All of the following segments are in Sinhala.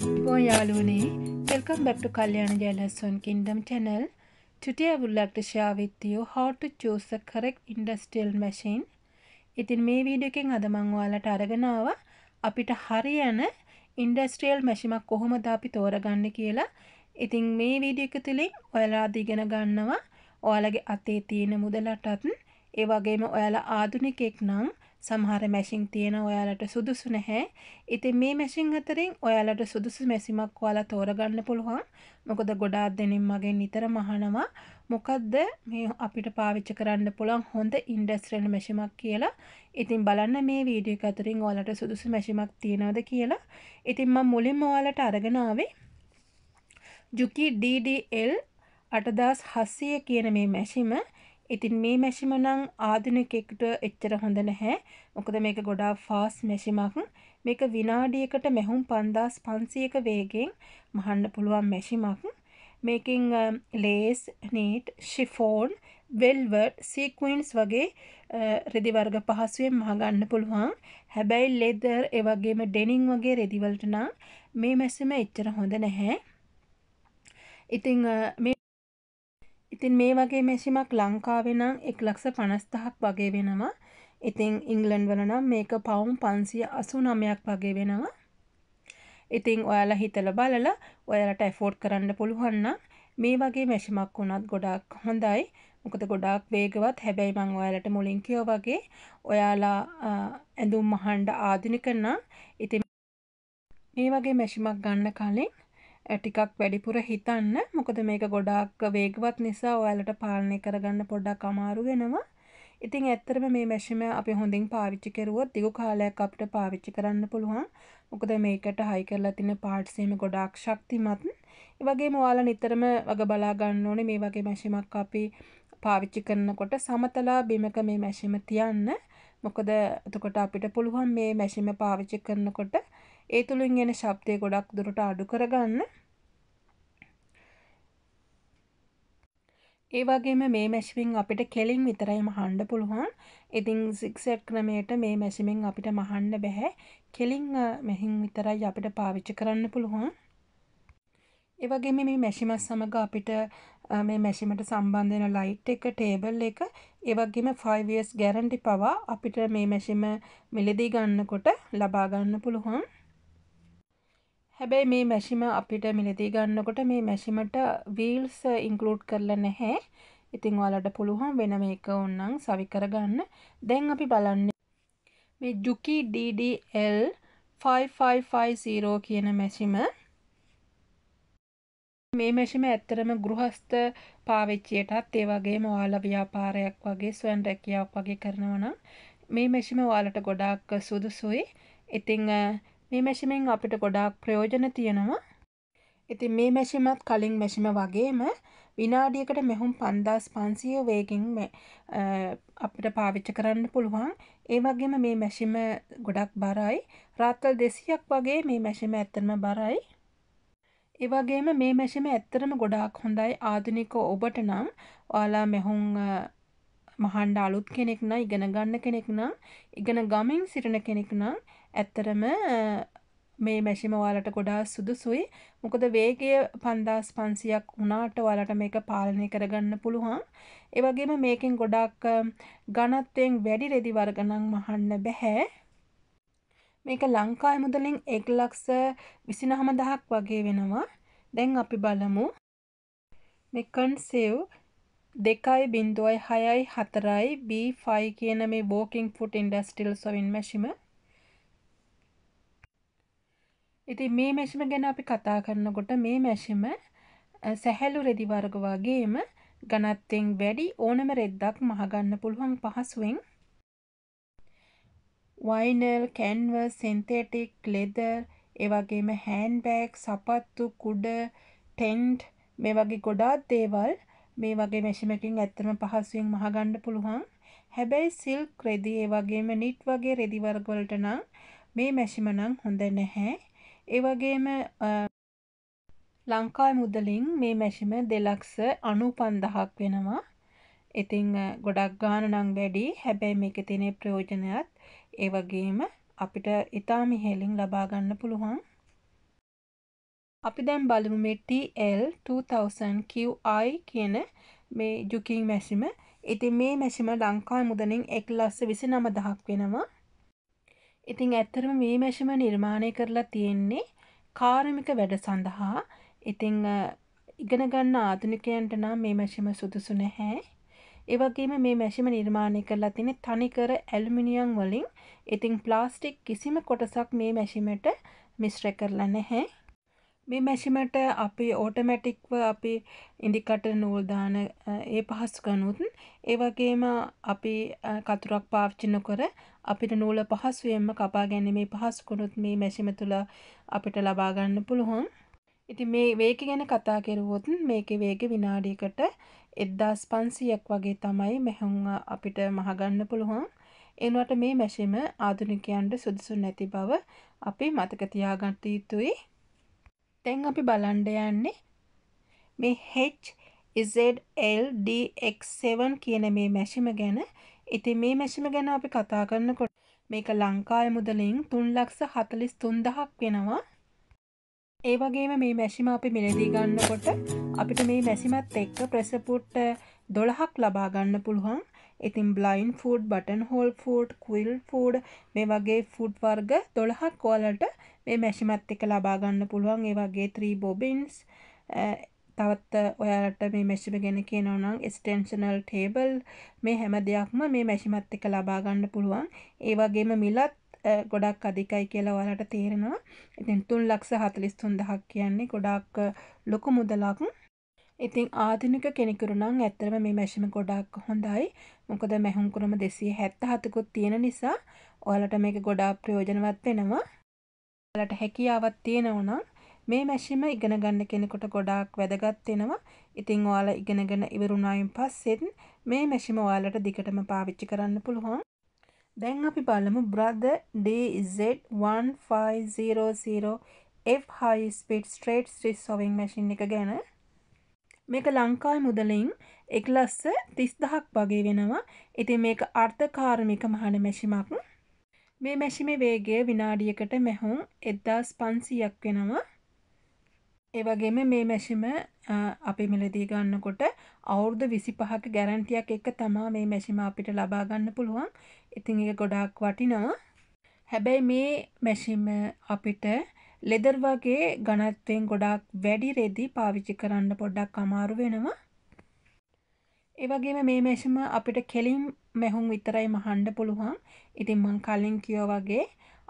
Bon Yaluni, welcome back to Kalyana Jalason Kingdom channel. Today I would like to share with you how to choose the correct industrial machine. ඉතින් මේ වීඩියෝ එකෙන් අද මම ඔයාලට අරගෙන ආවා අපිට හරියන ඉන්ඩස්ට්‍රියල් මැෂිමක් කොහොමද අපි තෝරගන්නේ කියලා. ඉතින් මේ වීඩියෝ එක තුලින් ඔයාලා අද ඉගෙන ගන්නවා ඔයාලගේ අතේ තියෙන මුදලටත් ඒ වගේම ඔයාලා ආධුනිකෙක් නම් සමහර මැෂින් තියෙන ඔයාලට සුදුසු නැහැ. ඉතින් මේ මැෂින් අතරින් ඔයාලට සුදුසු මැෂිමක් ඔයාලා තෝරගන්න පුළුවන්. මොකද ගොඩාක් දෙනෙක් මගෙන් නිතරම අහනවා මොකද්ද මේ අපිට පාවිච්චි කරන්න පුළුවන් හොඳ ඉන්ඩස්ට්‍රියල් මැෂිමක් කියලා. ඉතින් බලන්න මේ වීඩියෝ එක අතරින් ඔයාලට සුදුසු මැෂිමක් තියනවද කියලා. ඉතින් මම මුලින්ම ඔයාලට අරගෙන ආවේ Juki DDL 8700 කියන මේ මැෂිම ඉතින් මේ මැෂිම නම් ආධුනිකෙකුට එච්චර හොඳ නැහැ. මොකද මේක ගොඩාක් ෆාස්ට් මැෂිමක්. මේක විනාඩියකට මැහුම් 5500ක වේගෙන් මහන්න පුළුවන් මැෂිමක්. මේකෙන් ලේස්, නීට්, ෂිෆෝන්, වෙල්වට්, සීක්වෙන්ස් වගේ රෙදි වර්ග පහසුවෙන් මහගන්න පුළුවන්. හැබැයි ලෙදර් ඒ වගේම ඩෙනිම් වගේ රෙදි වලට නම් මේ මැෂිම එච්චර හොඳ නැහැ. ඉතින් මේ ඉතින් මේ වගේ මැසිමක් ලංකාවෙනම් එක් ලක්ස පනස්තහක් වගේ වෙනවා ඉතිං ඉංගලන්් වලනම් මේක පවුම් පන්සිය අසු නමයක් වගේ වෙනවා ඉතිං ඔයාලා හිතල බලලා ඔයාලට ඇෆෝඩ් කරන්න පුළුවන්න මේ වගේ මැසිමක් වුණත් ගොඩක් හොඳයි මොකද ගොඩක් වේගවත් හැබැයි මං ඔයාලට මුලින් කියෝ වගේ ඔයාලා ඇඳුම් මහන්ඩ ආධිනිකන්නම් ඉතින් මේ වගේ මැෂිමක් ගන්න කලින් ටිකක් වැඩිපුර හිතන්න මොකද මේක ගොඩාක් වේගවත් නිසා ඔයාලට පාලනය කරගන්න පොඩ්ඩක් අමාරු වෙනවා. ඉතින් ඇත්තරම මේ මැෂිම අපි හොඳින් පාවිච්චි කරුවොත් දිගු කාලයක් අපිට පාවිච්චි කරන්න පුළුවන්. මොකද මේකට හයි කරලා තියෙන පාර්ට්ස් එහෙම ගොඩාක් ශක්තිමත්. ඒ වගේම ඔයාලා නිතරම වග බලා ගන්න ඕනේ මේ වගේ මැෂිමක් අපි පාවිච්චි කරනකොට සමතලා බිමක මේ මැෂිම තියන්න. මොකද එතකොට අපිට පුළුවන් මේ මැෂිම පාවිච්චි කරනකොට ඒ තුලින් එන ශබ්දය ගොඩක් දුරට අඩු කරගන්න. ඒ වගේම මේ මැශිමින් අපිට කෙලින් විතරයි මහන්ඩ පුළුවන් ඉතිං සික්සට් ක්‍රමයට මේ මැසිමින් අපිට මහන්ඩ බැහැ කෙලින් මෙහින් විතරයි අපිට පාවිච්චි කරන්න පුළුවන් ඒවගේම මේ මැසිමත් සමඟ අපිට මේ මැසිමට සම්බන්ධන ලයිට් එක ටේබල් එක ඒවගේම ෆයිවස් ගැරන්ටි පවා අපිට මේ මැසිම මිලදී ගන්නකොට ලබාගන්න පුළුවන් හැබැයි මේ මැෂිම අපිට මිලදී ගන්නකොට මේ මැෂිමට වීල්ස් ඉන්කලූඩ් කරලා නැහැ ඉතිං ඔයාලට පුළුවන් වෙන මේක ඔන්නම් සවි කරගන්න දැන් අපි බලන්න මේ ජුකි DDL 5550 කියන මැෂිම මේ මැෂිම ඇත්තරම ගෘහස්ත පාවිච්චියටත් ඒ වගේම ඔයාලා ව්‍යාපාරයක් වගේ ස්වයන් රැකියාවක් වගේ කරනවා නම් මේ මැෂිම ඔයාලට ගොඩාක් සුදුසුයි ඉතිං මේ මැෂිමෙන් අපිට ගොඩාක් ප්‍රයෝජන තියෙනවා ඉතින් මේ මැෂිමත් කලින් මැෂිම වගේම විනාඩියකට මෙහුම් පන්දස් පන්සිය වේගෙන් අපිට පාවිච්ච කරන්න පුළුවන් ඒ වගේම මේ මැෂිම ගොඩක් බරයි රාත්තල් දෙසියක් වගේ මේ මැෂිම ඇත්තරම බරයි ඒවගේම මේ මැෂිම ඇත්තරම ගොඩාක් හොඳයි ආධනික ඔබට නම් ඔයාලා මෙහුම් මහන්ඩ අලුත් කෙනෙක් නම් ඉගෙන ගන්න කෙනෙක් නම් ඉගෙන ගමින් සිටින කෙනෙක් නම් ඇත්තරම මේ මැෂිම ඔයාලට ගොඩා සුදුසුයි මොකද වේගය පන්දස් පන්සියක් වුණාට ඔයාලට මේක පාලනය කරගන්න පුළුවන් ඒවගේම මේකෙන් ගොඩක් ගණත්වයෙන් වැඩි රෙදි වර්ගනං මහන්න බැහැ මේක ලංකා මුදලින් එක් ලක්ස විසිනහම දහක් වගේ වෙනවා දැන් අපි බලමු මෙකන්සෙව් දෙකයි බින්දුවයි හයයි හතරයි B5 කියන මේ බෝකින් ෆුට ඉන්ඩස්ටිල් සොවින් මැෂිම ඉතින් මේ මැෂිම ගැන අපි කතා කරනකොට මේ මැෂිම සැහැල්ලු රෙදි වර්ග වගේම ඝනත්වයෙන් වැඩි ඕනම රෙද්දක් මහගන්න පුළුවන් පහසුවෙන් වයිනල් කැන්වස් සින්තෙටික් ලෙදර් ඒ වගේම හෑන්ඩ්බෑග් සපත්තු කුඩ ටෙන්ට් මේ වගේ ගොඩාක් දේවල් මේ වගේ මැෂිමකින් ඇත්තම පහසුවෙන් මහගන්න පුළුවන් හැබැයි සිල්ක් රෙදි ඒ වගේම නිට් වගේ රෙදි වර්ග වලට නම් මේ මැෂිම නම් හොඳ නැහැ ඒ වගේම ලංකායි මුදලින් මේ මැෂිම දෙලක්ස අනු පන්දහක් වෙනවා ඉතිං ගොඩක් ගාන නං වැඩි හැබැයි මේක තිනේ ප්‍රයෝජනයත් ඒ වගේම අපිට ඉතා මිහෙලින් ලබාගන්න පුළුවන් අපි දැන් බලමු මේ TL 2000 QI කියන මේ ජුකින් මැෂිම ඉතින් මේ මැෂිම ලංකා මුදලින් එක් ලස්ස විසි නම දහක් වෙනවා ඉතින් ඇත්තරම මේ මැෂම නිර්මාණය කරලා තියෙන්නේ කාර්මික වැඩ සඳහා ඉතිං ඉගෙන ගන්න ආධනිකයන්ට නම් මේ මැෂම සුදුසු නැහැ. ඒවගේම මේ මැෂම නිර්මාණය කරලා තින තනිකර ඇල්මිනියන් වලින් ඉතිං ප්ලාස්ටික් කිසිම කොටසක් මේ මැෂිමට මිශ්‍ර කරලා නැහැ. මේ මැෂිමට අපි ඕටමැටික්ව අපි ඉඩිකට නූල්දාන ඒ පහස්කනුත් ඒවගේම අපි කතුරක් පාවිච්චින කොර අපිට නූල පහසුවෙන්ම කපා ගැනීමේ පහස්කුණුත් මේ මැසිම තුළ අපිට ලබාගන්න පුළුවන් ඉති මේ වේක ගැන කතා කෙරුවොත් මේක වේග විනාඩියකට එද්දාස් පන්සියක් වගේ තමයි මෙහුන් අපිට මහගන්න පුළුවන් එනවට මේ මැසිම ආධුනිකයන්ට සුදුසු නැති බව අපි මතකතියාගත්ත යුතුයි දැන් අපි බලන්ඩ යන්නේ මේ H ZLDX7 කියන මේ මැෂිම ගැන ඉතින් මේ මැෂිම ගැන අපි කතා කරනකොට මේක ලංකාවේ මුදලින් 343000ක් වෙනවා ඒ වගේම මේ මැෂිම අපි මිලදී ගන්නකොට අපිට මේ මැෂිමත් එක්ක ප්‍රෙසපුට් 12ක් ලබා ගන්න පුළුවන් ඉතින් blind foot button hole foot කුල් ෆූඩ් මේ වගේ ෆුඩ් වර්ග දොළහක් කෝලට මේ මැෂිමත් එක ලබාගන්න පුළුවන් ඒ වගේ ත්‍රී බොබින්ස් තවත් ඔයාලට මේ මැෂිම ගැන කියනවනම් ස්ටෙන්ෂනල් ටේබල් මේ හැම දෙයක්ම මේ මැෂිමත් එක ලබාගන්න පුළුවන් ඒ වගේම මිලත් ගොඩක් අධිකයි කියලා ඔයාලට තේරෙනවා ඉතින් තුන් ලක්ෂ හතලිස් තුන්දහක් කියන්නේ ගොඩක් ලොකු මුදලක් ඉතින් ආධනික කෙනෙකුරු නම් ඇත්තරම මේ මැෂිම ගොඩක් හොඳයි මොකද මැහුම්කුරම දෙසිය හැත්ත හතකුත් තියෙන නිසා ඔයාලට මේක ගොඩා ප්‍රයෝජනවත් වෙනවා ලට හැකියාවත් තියෙනවනම් මේ මැෂිම ඉගෙන ගන්න කෙනෙකුට ගොඩාක් වැදගත්වෙනවා ඉතිං ඔයාල ඉගෙනගෙන ඉවරුණායින් පස්සෙත් මේ මැෂිම ඔයාලට දිගටම පාවිච්චි කරන්න පුළුවන් දැන් අපි බලමු බ්‍රද DZ1500 F high speed straight stitch sewing machine එක ගැන මේක ලංකාවේ මුදලින් 130000ක් වගේ වෙනවා. ඉතින් මේක අර්ථකාරමික මහණ මැෂිමක්. මේ මැෂිමේ වේගය විනාඩියකට මැහුම් 1500ක් වෙනවා. ඒ වගේම මේ මැෂිම අපි මිලදී ගන්නකොට අවුරුදු 25ක ගැරන්ටියක් එක තමයි මේ මැෂිම අපිට ලබා ගන්න පුළුවන්. ඉතින් ඒක ගොඩාක් වටිනවා. හැබැයි මේ මැෂිම අපිට ලෙදර් වගේ ඝනත්වයෙන් ගොඩාක් වැඩි රෙදි පාවිච්චි කරන්න පොඩ්ඩක් අමාරු වෙනවා. ඒ වගේම මේ මේෂම අපිට කෙලින් මැහුම් විතරයි මහන්න පුළුවන්. ඉතින් මං කලින් කිව්වා වගේ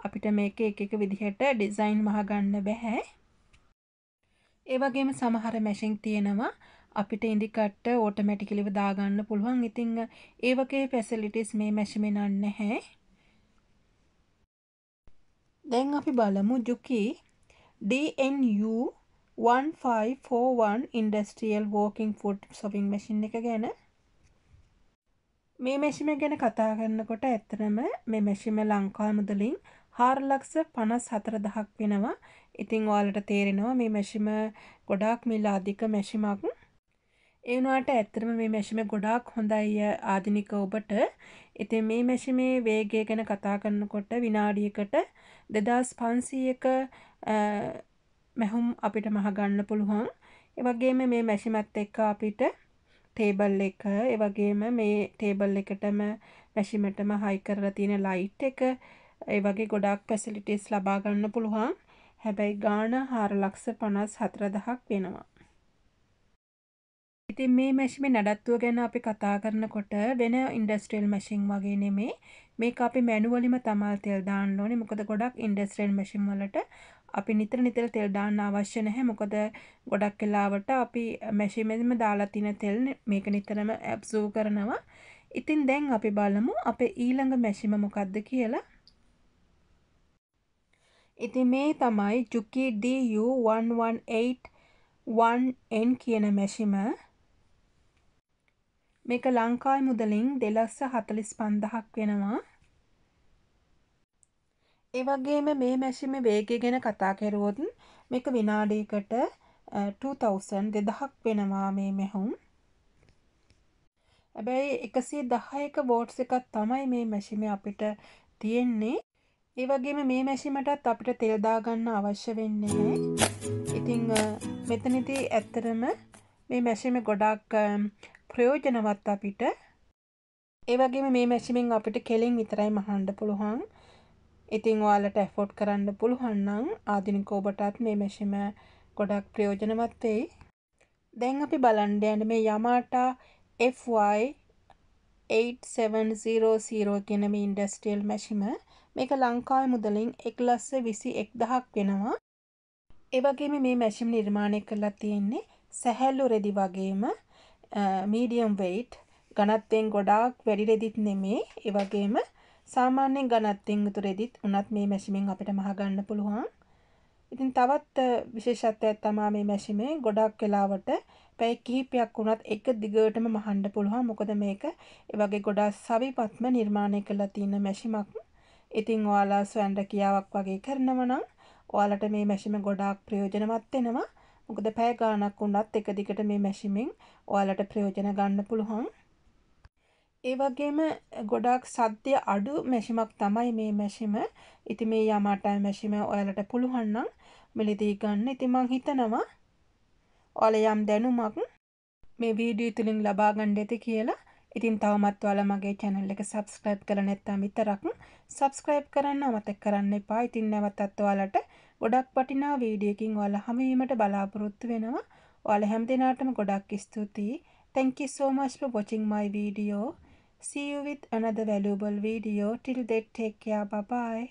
අපිට මේක එක එක විදිහට ඩිසයින් මහගන්න බෑ. ඒ වගේම සමහර මැෂින් තියෙනවා අපිට ඉදිකට ඕටෝමැටිකලිව දාගන්න පුළුවන්. ඉතින් ඒ වගේ ෆැසිලිටිස් මේ මැෂිමේ නැහැ. දැන් අපි බලමු Juki DNU 1541 industrial walking foot සොපින් මැසින් එක ගැන මේ මැසිම ගැන කතා කරන්නකොට ඇත්තනම මේ මැසිම ලංකා මුදලින් හාරලක්ෂ පනස් හතර දහක් වෙනවා ඉතිං වාලට තේරෙනවා මේ මැසිම ගොඩාක් මිල් අධික මැසිමක් ඒවනාට ඇත්තරම මේ මැසිම ගොඩාක් හොඳයි ආධිනික ඔබට එති මේ මැසිමේ වේගය ගැන කතා කරන්නකොට විනාඩියකට දෙදස් පන්සීයක මැහුම් අපිට මහගන්න පුළුවන් එවගේම මේ මැසිමත් එක්ක අපිට තේබල් එක එවගේම මේ තේබල් එකටම මැසිමටම හයි කරලා තියෙන ලයිට් එක ඒ වගේ ගොඩක් පැසිලිටිස් ලබාගන්න පුළුවන් හැබැයි ගාන හාර ලක්ස පනස් හතරදහක් වෙනවා ඉතින් මේ මැෂිමේ නඩත්තුව ගැන අපි කතා කරනකොට වෙන ඉන්ඩස්ට්‍රියල් මැෂින් වගේ නෙමේ. මේක අපි මැනුවලිම තමයි තෙල් දාන්න ඕනේ. මොකද ගොඩක් ඉන්ඩස්ට්‍රියල් මැෂින් වලට අපි නිතර නිතර තෙල් දාන්න අවශ්‍ය නැහැ. මොකද ගොඩක් වෙලාවට අපි මැෂිමේම දාලා තියෙන තෙල් මේක නිතරම ඇබ්සෝබ් කරනවා. ඉතින් දැන් අපි බලමු අපේ ඊළඟ මැෂිම මොකක්ද කියලා. ඉතින් මේ තමයි Juki DU1181N කියන මැෂිම. මේක ලංකායි මුදලින් දෙලස්ස හතලිස් පන්දහක් වෙනවා. ඒවගේම මේ මැසිම වේගය ගැන කතා කෙරුවොත් මේක විනාඩීකට 2000 දෙදහක් වෙනවා මේ මෙහුම්. හැබැයි එකසේ දහයක වෝට්ස් එකක් තමයි මේ මැසිම අපිට තියෙන්නේ. ඒවගේම මේ මැසිමටත් අපිට තෙල්දාගන්න අවශ්‍ය වෙන්නේ. ඉතිං මෙතනිති ඇත්තරම මේ මැසිම ගොඩක් ප්‍රයෝජනවත් අපිට ඒවගේම මේ මැසිමෙන් අපිට කෙලින් විතරයි මහන්ඩ පුළුවන් ඉතිං ඔයාලට ඇෆෝඩ් කරන්න පුළුවන්නම් ආධිනික ඔබටත් මේ මැසිම ගොඩක් ප්‍රයෝජනවත්වෙයි දැන් අපි බලන්ඩයන්න මේ යමාටා Fy 8700 ගෙනම ඉන්ඩස්ටියල් මැසිම මේක ලංකාය මුදලින් එක් ලස්ස විසි එක් දහක් වෙනවා එවගේම මේ මැසිම් නිර්මාණය කරලා තියෙන්නේ සැහැල්ලු රෙදි වගේම මීඩියම් වෙයිට් ගනත්තෙන් ගොඩාක් වැඩි රෙදිත් නෙමේ ඒවගේම සාමාන්‍යෙන් ගනත්තෙන් උතු රෙදිත් උනත් මේ මැසිමෙන් අපිට මහගන්න පුළුවන් ඉතින් තවත් විශේෂත්වයක් තමා මේ මැසිමේ ගොඩක් වෙලාවට පැයි කිහිපයක් වුණත් එක දිගටම මහන්ඩ පුළුවන් මොකද මේක ඒවගේ ගොඩා සවිපත්ම නිර්මාණය කළ තියන්න මැසිමක් ඉතිං ඔයාලා සොයන්ඩ කියාවක් වගේ කරනවනම් ඔයාලට මේ මැසිම ගොඩාක් ප්‍රයෝජනවත් වෙනවා මොකද පැය ගාණක් වුණත් එක දිගට මේ මැෂිමින් ඔයාලට ප්‍රයෝජන ගන්න පුළුවන්. ඒ වගේම ගොඩාක් සද්‍ය අඩු මැෂිමක් තමයි මේ මැෂිම. ඉතින් මේ Yamaha මැෂිම ඔයාලට පුළුවන් නම් මිලදී ගන්න. ඉතින් මං හිතනවා ඔයාලා යම් දැනුමක් මේ වීඩියෝ තුලින් ලබා ගන්න ඇති කියලා. ඉතින් තවමත් ඔයාලා මගේ channel එක subscribe කරලා නැත්නම් විතරක් subscribe කරන්න අමතක කරන්න එපා. ඉතින් නැවතත් ඔයාලට ගොඩක් වටිනා වීඩියකින් ඔයාලා හමුවීමට බලාපොරොත්තු වෙනවා. ඔයාලා හැම දිනාටම ගොඩක් ස්තුතියි. Thank you so much for watching my video. See you with another valuable video. Till then, take care. Bye bye.